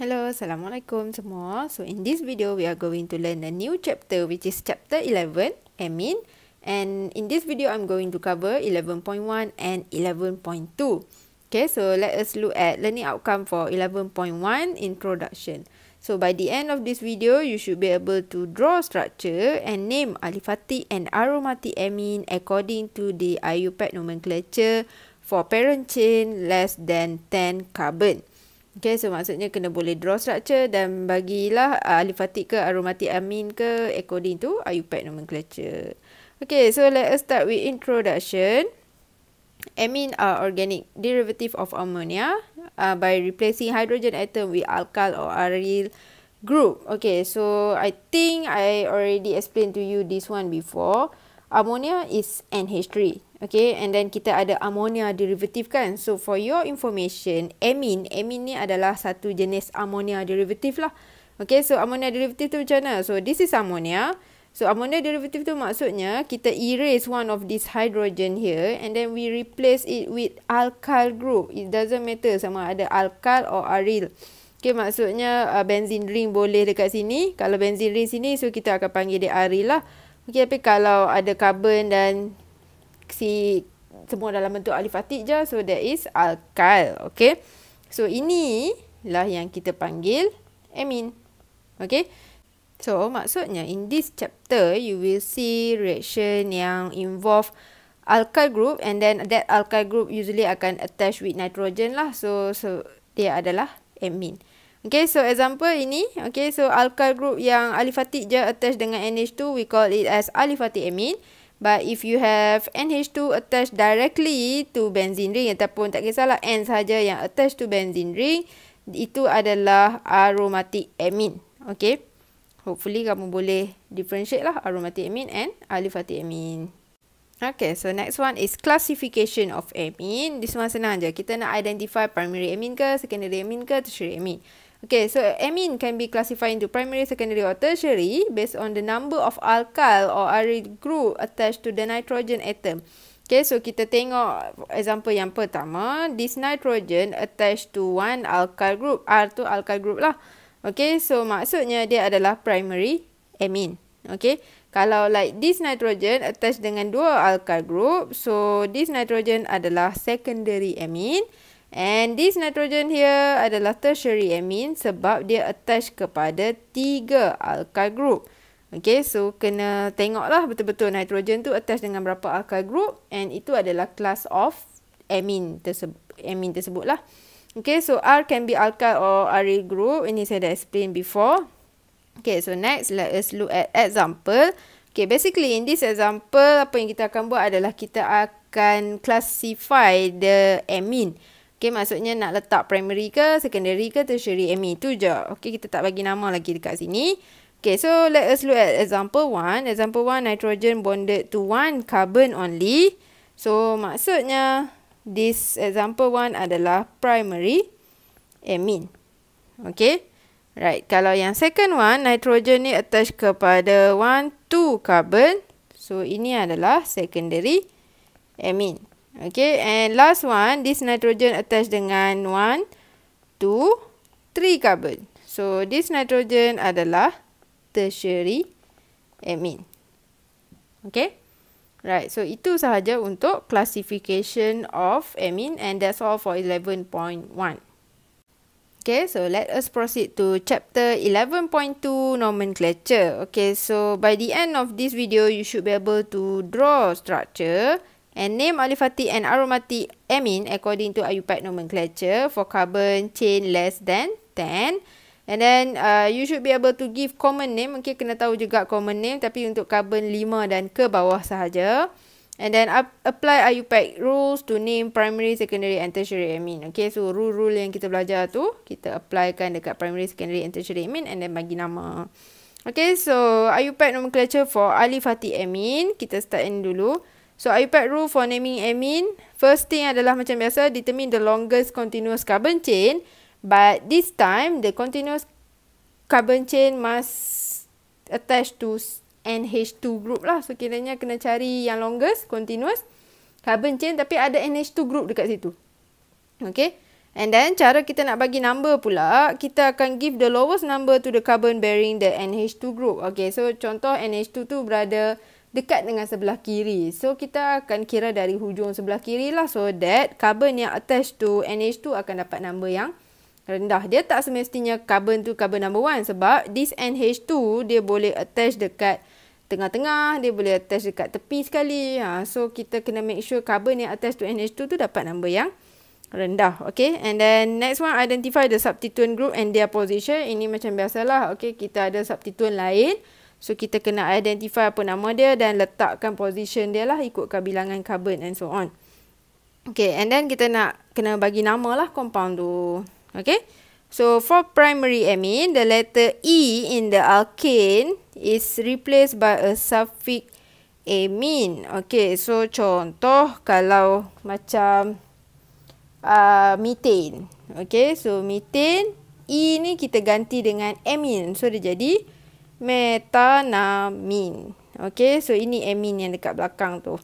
Hello, Assalamualaikum semua. So in this video, we are going to learn a new chapter which is chapter 11, Amin. And in this video, I'm going to cover 11.1 and 11.2. Okay, so let us look at learning outcome for 11.1 introduction. So by the end of this video, you should be able to draw structure and name aliphatic and aromatic amin according to the IUPAC e nomenclature for parent chain less than 10 carbon. Okay, so maksudnya kena boleh draw structure dan bagilah uh, alifatik ke aromatik amin ke according to IUPAC nomenclature. Okay, so let us start with introduction. Amin are organic derivative of ammonia uh, by replacing hydrogen atom with alkyl or aryl group. Okay, so I think I already explained to you this one before. Ammonia is NH3. Okay, and then kita ada ammonia derivative kan. So, for your information, amine. Amine ni adalah satu jenis ammonia derivative lah. Okay, so ammonia derivative tu macam mana? So, this is ammonia. So, ammonia derivative tu maksudnya kita erase one of this hydrogen here and then we replace it with alkyl group. It doesn't matter sama ada alkyl or aryl. Okay, maksudnya uh, benzene ring boleh dekat sini. Kalau benzene ring sini, so kita akan panggil dia aryl lah. Okay, tapi kalau ada carbon dan toxic semua dalam bentuk alifatik atik je so that is alkyl okay so ini lah yang kita panggil amine okay so maksudnya in this chapter you will see reaction yang involve alkyl group and then that alkyl group usually akan attach with nitrogen lah so so dia adalah amine Okay, so example ini, okay, so alkyl group yang alifatik je attach dengan NH2, we call it as alifatik amine. But if you have NH2 attached directly to benzene ring ataupun tak kisahlah N saja yang attached to benzene ring, itu adalah aromatic amine. Okay. Hopefully kamu boleh differentiate lah aromatic amine and aliphatic amine. Okay, so next one is classification of amine. This one senang je. Kita nak identify primary amine ke, secondary amine ke, tertiary amine. Okay, so amine can be classified into primary, secondary or tertiary based on the number of alkyl or aryl group attached to the nitrogen atom. Okay, so kita tengok example yang pertama. This nitrogen attached to one alkyl group. R tu alkyl group lah. Okay, so maksudnya dia adalah primary amine. Okay, kalau like this nitrogen attached dengan dua alkyl group. So, this nitrogen adalah secondary amine. And this nitrogen here adalah tertiary amine sebab dia attach kepada tiga alkyl group. Okay, so kena tengoklah betul-betul nitrogen tu attach dengan berapa alkyl group and itu adalah class of amine tersebut, amine tersebut lah. Okay, so R can be alkyl or aryl group. Ini saya dah explain before. Okay, so next let us look at example. Okay, basically in this example, apa yang kita akan buat adalah kita akan classify the amine. Okay, maksudnya nak letak primary ke, secondary ke, tertiary, ME. tu je. Okay, kita tak bagi nama lagi dekat sini. Okay, so let us look at example 1. Example 1, nitrogen bonded to 1 carbon only. So, maksudnya this example 1 adalah primary amine. Okay, right. Kalau yang second one nitrogen ni attach kepada 1, 2 carbon. So, ini adalah secondary amine. Okay, and last one, this nitrogen attach dengan one, two, three carbon. So, this nitrogen adalah tertiary amine. Okay, right. So, itu sahaja untuk classification of amine and that's all for 11.1. Okay, so let us proceed to chapter 11.2 nomenclature. Okay, so by the end of this video, you should be able to draw structure And name aliphatic and aromatic amine according to IUPAC nomenclature for carbon chain less than 10. And then uh, you should be able to give common name. Okay, kena tahu juga common name. Tapi untuk carbon 5 dan ke bawah sahaja. And then apply IUPAC rules to name primary, secondary and tertiary amine. Okay, so rule-rule yang kita belajar tu, kita applykan dekat primary, secondary and tertiary amine and then bagi nama. Okay, so IUPAC nomenclature for aliphatic amine. Kita start in dulu. So iPad rule for naming amine. first thing adalah macam biasa determine the longest continuous carbon chain, but this time the continuous carbon chain must attach to NH2 group lah. So kiranya kena cari yang longest continuous carbon chain tapi ada NH2 group dekat situ. Okay. And then cara kita nak bagi number pula, kita akan give the lowest number to the carbon bearing the NH2 group. Okay, so contoh NH2 tu berada dekat dengan sebelah kiri. So kita akan kira dari hujung sebelah kiri lah so that carbon yang attached to NH2 akan dapat number yang rendah. Dia tak semestinya carbon tu carbon number one sebab this NH2 dia boleh attach dekat tengah-tengah, dia boleh attach dekat tepi sekali. Ha, so kita kena make sure carbon yang attach to NH2 tu dapat number yang rendah. Okay and then next one identify the substituent group and their position. Ini macam biasalah. Okay kita ada substituent lain. So kita kena identify apa nama dia dan letakkan position dia lah ikut kabilangan carbon and so on. Okay, and then kita nak kena bagi nama lah compound tu. Okay, so for primary amine, the letter E in the alkane is replaced by a suffix amine. Okay, so contoh kalau macam uh, methane. Okay, so methane, E ni kita ganti dengan amine. So dia jadi metanamin. Okay, so ini amine yang dekat belakang tu.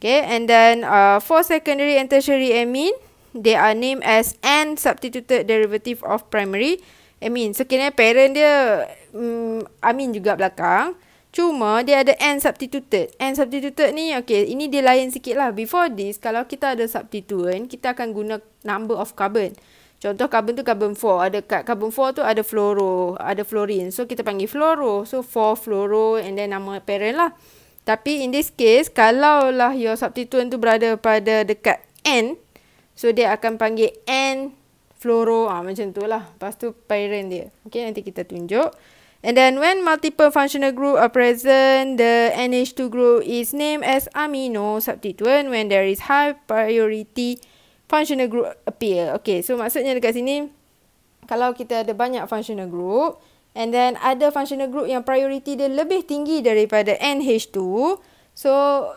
Okay, and then uh, for secondary and tertiary amine, they are named as N substituted derivative of primary amine. So, kena parent dia um, amine juga belakang. Cuma dia ada N substituted. N substituted ni, okay, ini dia lain sikit lah. Before this, kalau kita ada substituent, kita akan guna number of carbon. Contoh carbon tu carbon 4. Ada kat carbon 4 tu ada fluoro, ada fluorine. So kita panggil fluoro. So 4 fluoro and then nama parent lah. Tapi in this case, kalaulah your substituent tu berada pada dekat N, so dia akan panggil N fluoro. ha, macam tu lah. Lepas tu parent dia. Okay, nanti kita tunjuk. And then when multiple functional group are present, the NH2 group is named as amino substituent when there is high priority substituent functional group appear. Okay, so maksudnya dekat sini, kalau kita ada banyak functional group, and then ada functional group yang priority dia lebih tinggi daripada NH2, so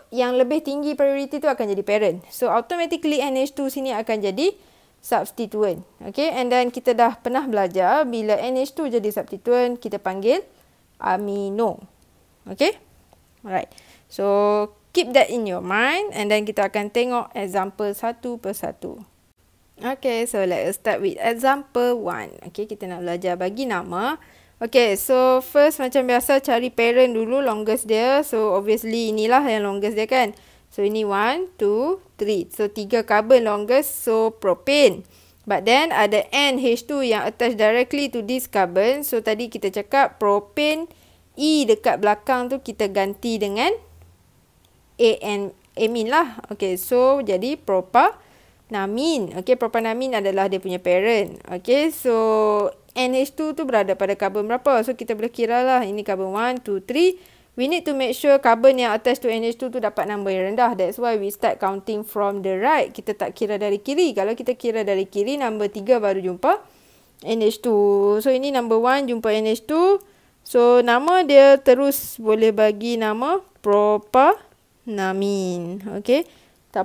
yang lebih tinggi priority tu akan jadi parent. So, automatically NH2 sini akan jadi substituent. Okay, and then kita dah pernah belajar bila NH2 jadi substituent, kita panggil amino. Okay, alright. So, keep that in your mind and then kita akan tengok example satu persatu. Okay, so let us start with example one. Okay, kita nak belajar bagi nama. Okay, so first macam biasa cari parent dulu longest dia. So obviously inilah yang longest dia kan. So ini one, two, three. So tiga carbon longest, so propane. But then ada NH2 yang attach directly to this carbon. So tadi kita cakap propane E dekat belakang tu kita ganti dengan A an amin lah. Okay, so jadi propa namin, Okay, Propa namin adalah dia punya parent. Okay, so NH2 tu berada pada carbon berapa? So, kita boleh kira lah. Ini carbon 1, 2, 3. We need to make sure carbon yang attached to NH2 tu dapat nombor yang rendah. That's why we start counting from the right. Kita tak kira dari kiri. Kalau kita kira dari kiri, nombor 3 baru jumpa NH2. So, ini nombor 1 jumpa NH2. So, nama dia terus boleh bagi nama propa propanamin. Okey.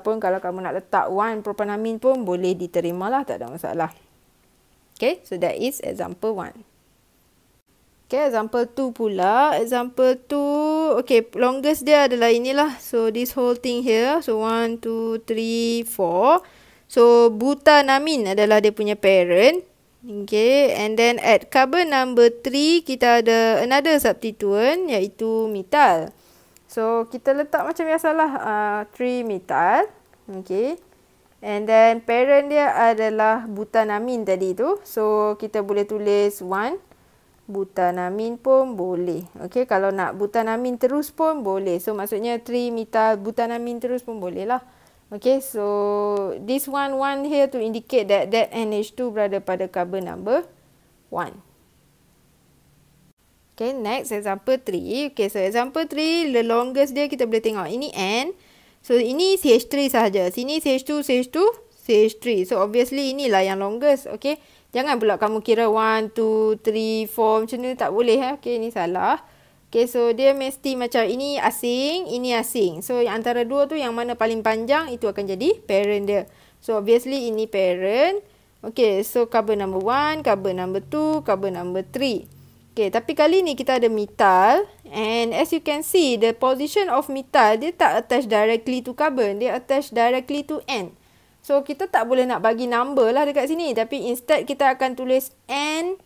pun kalau kamu nak letak 1 propanamin pun boleh diterima lah. Tak ada masalah. Okay. So that is example one. Okay. Example two pula. Example two, Okay. Longest dia adalah inilah. So this whole thing here. So one, two, three, four. So buta namin adalah dia punya parent. Okay. And then at carbon number three Kita ada another substituent. Iaitu metal. Metal. So kita letak macam biasalah uh, 3 metal. Okay. And then parent dia adalah butanamin tadi tu. So kita boleh tulis 1. Butanamin pun boleh. Okay kalau nak butanamin terus pun boleh. So maksudnya 3 metal butanamin terus pun boleh lah. Okay so this one one here to indicate that that NH2 berada pada carbon number 1. Okay, next example 3. Okay, so example 3, the longest dia kita boleh tengok. Ini N. So, ini CH3 sahaja. Sini CH2, CH2, CH3. So, obviously inilah yang longest. Okay, jangan pula kamu kira 1, 2, 3, 4 macam ni. Tak boleh. Eh? Okay, ini salah. Okay, so dia mesti macam ini asing, ini asing. So, antara dua tu yang mana paling panjang, itu akan jadi parent dia. So, obviously ini parent. Okay, so carbon number 1, carbon number 2, carbon number 3. Okay, tapi kali ni kita ada metal and as you can see the position of metal dia tak attach directly to carbon, dia attach directly to N. So kita tak boleh nak bagi number lah dekat sini tapi instead kita akan tulis N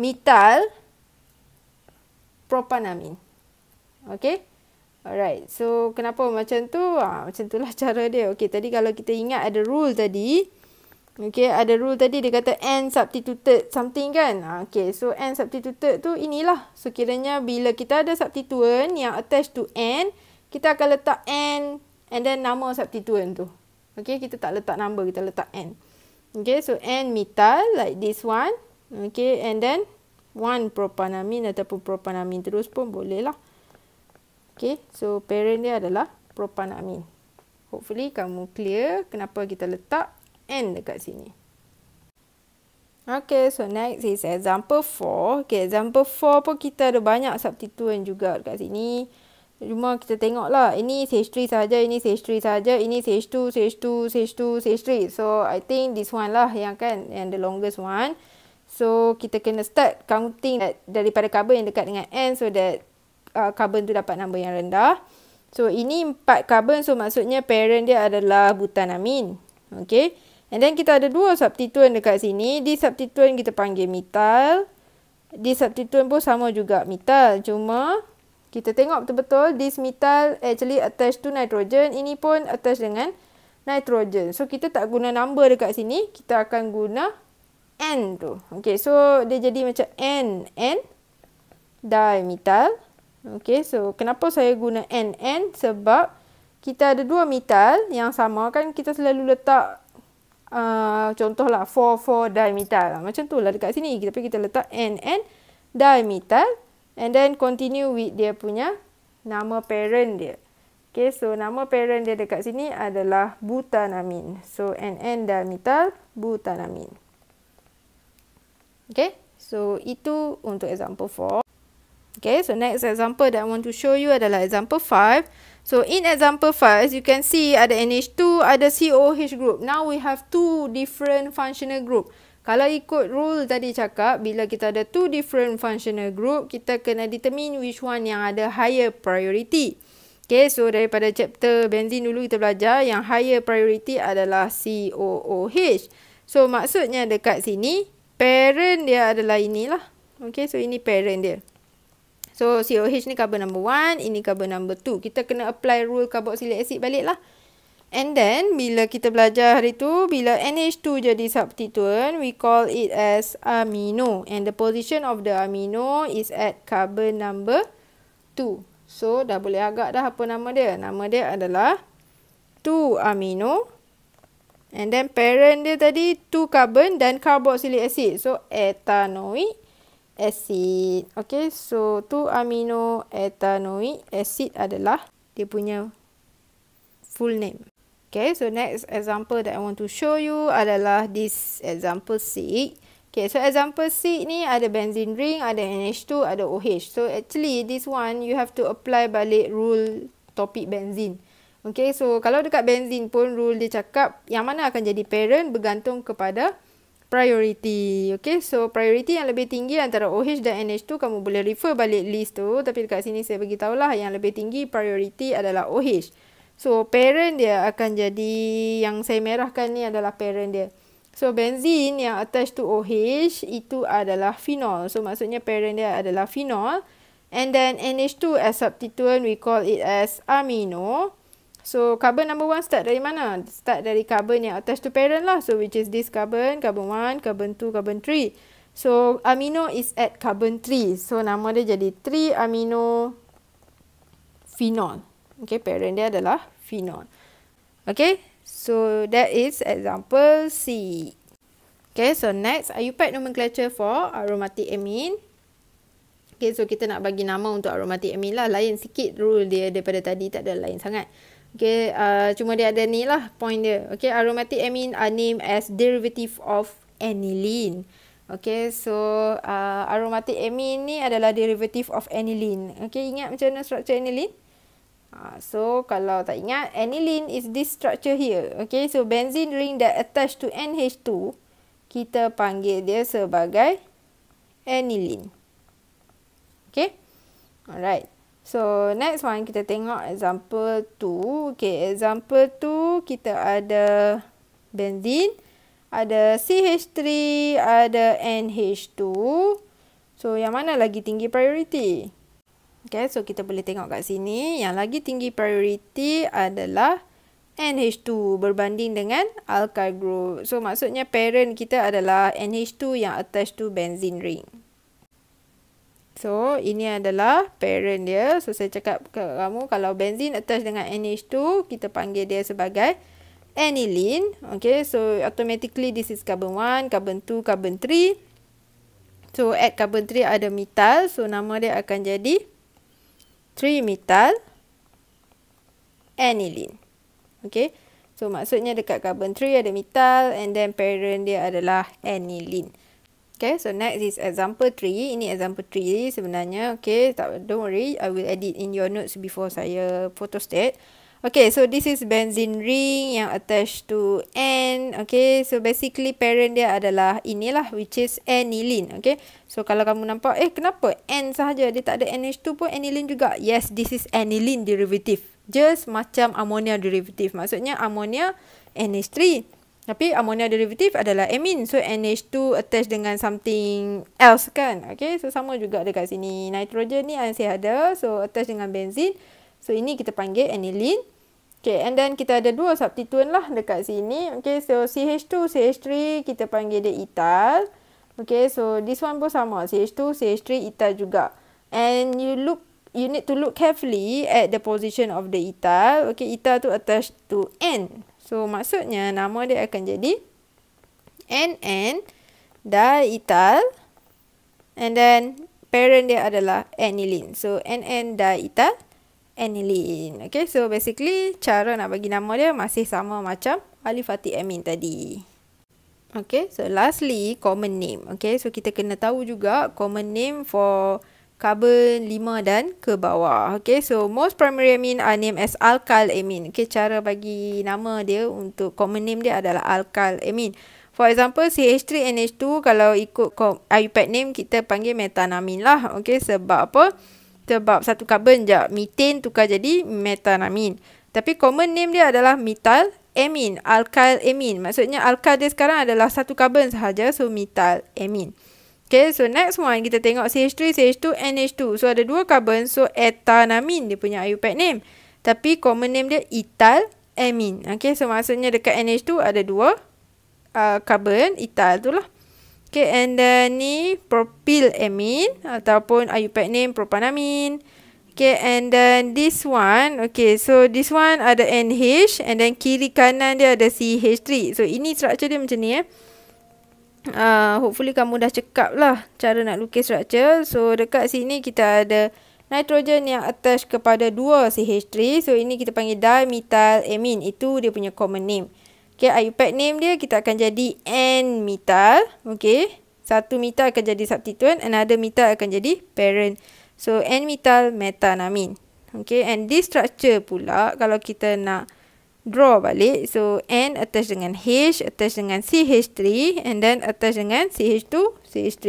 metal propanamine. Okay. Alright, so kenapa macam tu? Ha, macam lah cara dia. Okay, tadi kalau kita ingat ada rule tadi. Okay, ada rule tadi dia kata n substituted something kan. Ah, okay, so n substituted tu inilah. So, kiranya bila kita ada substituent yang attached to n, kita akan letak n and then nama substituent tu. Okay, kita tak letak number, kita letak n. Okay, so n metal like this one. Okay, and then one propanamine ataupun propanamine terus pun boleh lah. Okay, so parent dia adalah propanamine. Hopefully kamu clear kenapa kita letak end dekat sini. Okay, so next is example 4. Okay, example 4 pun kita ada banyak substituent juga dekat sini. Cuma kita tengok lah, ini CH3 saja, ini CH3 saja, ini CH2, CH2, CH2, CH3. So, I think this one lah yang kan, yang the longest one. So, kita kena start counting that daripada carbon yang dekat dengan N so that uh, carbon tu dapat nombor yang rendah. So, ini 4 carbon. So, maksudnya parent dia adalah butanamin. Okay. And then kita ada dua substituent dekat sini. Di substituent kita panggil metal. Di substituent pun sama juga metal. Cuma kita tengok betul-betul this metal actually attached to nitrogen. Ini pun attached dengan nitrogen. So kita tak guna number dekat sini. Kita akan guna N tu. Okay so dia jadi macam N. N dimetal. Okay so kenapa saya guna N? N sebab kita ada dua metal yang sama kan kita selalu letak uh, contohlah 4-4 dimethyl. Macam tu lah dekat sini. Tapi kita letak NN dimethyl. And then continue with dia punya nama parent dia. Okay, so nama parent dia dekat sini adalah butanamin. So, NN dimethyl butanamin. Okay, so itu untuk example 4. Okay, so next example that I want to show you adalah example 5. So, in example 5, as you can see, ada NH2, ada COH group. Now, we have two different functional group. Kalau ikut rule tadi cakap, bila kita ada two different functional group, kita kena determine which one yang ada higher priority. Okay, so daripada chapter benzene dulu kita belajar, yang higher priority adalah COOH. So, maksudnya dekat sini, parent dia adalah inilah. Okay, so ini parent dia. So COH ni carbon number 1, ini carbon number 2. Kita kena apply rule carboxylic acid balik lah. And then bila kita belajar hari tu, bila NH2 jadi substituent, we call it as amino. And the position of the amino is at carbon number 2. So dah boleh agak dah apa nama dia. Nama dia adalah 2 amino. And then parent dia tadi 2 carbon dan carboxylic acid. So ethanoic acid. Okay, so two amino ethanoic acid adalah dia punya full name. Okay, so next example that I want to show you adalah this example C. Okay, so example C ni ada benzene ring, ada NH2, ada OH. So actually this one you have to apply balik rule topik benzene. Okay, so kalau dekat benzene pun rule dia cakap yang mana akan jadi parent bergantung kepada priority. Okay, so priority yang lebih tinggi antara OH dan NH 2 kamu boleh refer balik list tu. Tapi dekat sini saya beritahu lah yang lebih tinggi priority adalah OH. So, parent dia akan jadi yang saya merahkan ni adalah parent dia. So, benzene yang attached to OH itu adalah phenol. So, maksudnya parent dia adalah phenol. And then NH2 as substituent, we call it as Amino. So carbon number one start dari mana? Start dari carbon yang attached to parent lah. So which is this carbon, carbon one, carbon two, carbon three. So amino is at carbon three. So nama dia jadi three amino phenol. Okay, parent dia adalah phenol. Okay, so that is example C. Okay, so next, are you nomenclature for aromatic amine? Okay, so kita nak bagi nama untuk aromatic amine lah. Lain sikit rule dia daripada tadi, tak ada lain sangat. Okay, uh, cuma dia ada ni lah point dia. Okay, aromatic amine are named as derivative of aniline. Okay, so uh, aromatic amine ni adalah derivative of aniline. Okay, ingat macam mana structure aniline? Uh, so, kalau tak ingat, aniline is this structure here. Okay, so benzene ring that attached to NH2, kita panggil dia sebagai aniline. Okay, alright. So, next one kita tengok example 2. Okay, example 2 kita ada benzene, ada CH3, ada NH2. So, yang mana lagi tinggi priority? Okay, so kita boleh tengok kat sini. Yang lagi tinggi priority adalah NH2 berbanding dengan alkyl group. So, maksudnya parent kita adalah NH2 yang attached to benzene ring. So, ini adalah parent dia. So, saya cakap ke kamu kalau benzin attach dengan NH2, kita panggil dia sebagai aniline. Okay, so automatically this is carbon 1, carbon 2, carbon 3. So, at carbon 3 ada metal. So, nama dia akan jadi 3-metal aniline. Okay, so maksudnya dekat carbon 3 ada metal and then parent dia adalah aniline. Okay, so next is example 3. Ini example 3 sebenarnya. Okay, tak, don't worry. I will edit in your notes before saya photostate. Okay, so this is benzene ring yang attached to N. Okay, so basically parent dia adalah inilah which is aniline. Okay, so kalau kamu nampak, eh kenapa N sahaja? Dia tak ada NH2 pun aniline juga. Yes, this is aniline derivative. Just macam ammonia derivative. Maksudnya ammonia NH3. Tapi ammonia derivatif adalah amine. So NH2 attach dengan something else kan. Okay. So sama juga dekat sini. Nitrogen ni masih ada. So attach dengan benzin. So ini kita panggil aniline. Okay. And then kita ada dua substituent lah dekat sini. Okay. So CH2, CH3 kita panggil dia ethyl. Okay. So this one pun sama. CH2, CH3 ethyl juga. And you look you need to look carefully at the position of the ethyl. Okay, ethyl tu attached to N. So, maksudnya nama dia akan jadi NN diethyl and then parent dia adalah aniline. So, NN diethyl aniline. Okay, so basically cara nak bagi nama dia masih sama macam alifati amin tadi. Okay, so lastly common name. Okay, so kita kena tahu juga common name for carbon 5 dan ke bawah. Okay, so most primary amine are named as alkyl amine. Okay, cara bagi nama dia untuk common name dia adalah alkyl amine. For example, CH3NH2 kalau ikut uh, IUPAC name kita panggil metanamin lah. Okay, sebab apa? Sebab satu carbon je, methane tukar jadi metanamin. Tapi common name dia adalah methyl amine, alkyl amine. Maksudnya alkyl dia sekarang adalah satu carbon sahaja, so methyl amine. Okay, so next one kita tengok CH3, CH2, NH2. So ada dua karbon, so etanamin dia punya IUPAC name. Tapi common name dia ital amin. Okay, so maksudnya dekat NH2 ada dua karbon, uh, ital tu lah. Okay, and then ni propyl amin ataupun IUPAC name propanamin. Okay, and then this one, okay, so this one ada NH and then kiri kanan dia ada CH3. So ini structure dia macam ni eh. Uh, hopefully kamu dah cekap lah cara nak lukis structure. So dekat sini kita ada nitrogen yang attach kepada dua CH3. So ini kita panggil dimethylamine. Itu dia punya common name. Okay, IUPAC name dia kita akan jadi N-methyl. Okay, satu methyl akan jadi substituent. Another methyl akan jadi parent. So N-methyl metanamine. Okay, and this structure pula kalau kita nak draw balik. So, N attach dengan H, attach dengan CH3 and then attach dengan CH2, CH3.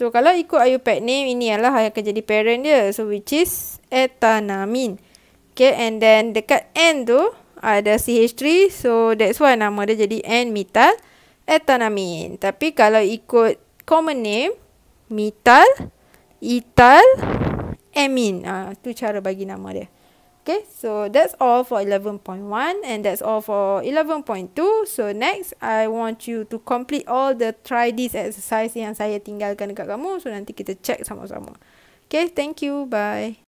So, kalau ikut IUPAC name, ini adalah yang akan jadi parent dia. So, which is etanamin. Okay, and then dekat N tu ada CH3. So, that's why nama dia jadi N-metal etanamin. Tapi, kalau ikut common name, metal, ethyl, amine. Itu ah, ha, cara bagi nama dia. Okay, so that's all for 11.1 and that's all for 11.2. So next, I want you to complete all the try this exercise yang saya tinggalkan dekat kamu. So nanti kita check sama-sama. Okay, thank you. Bye.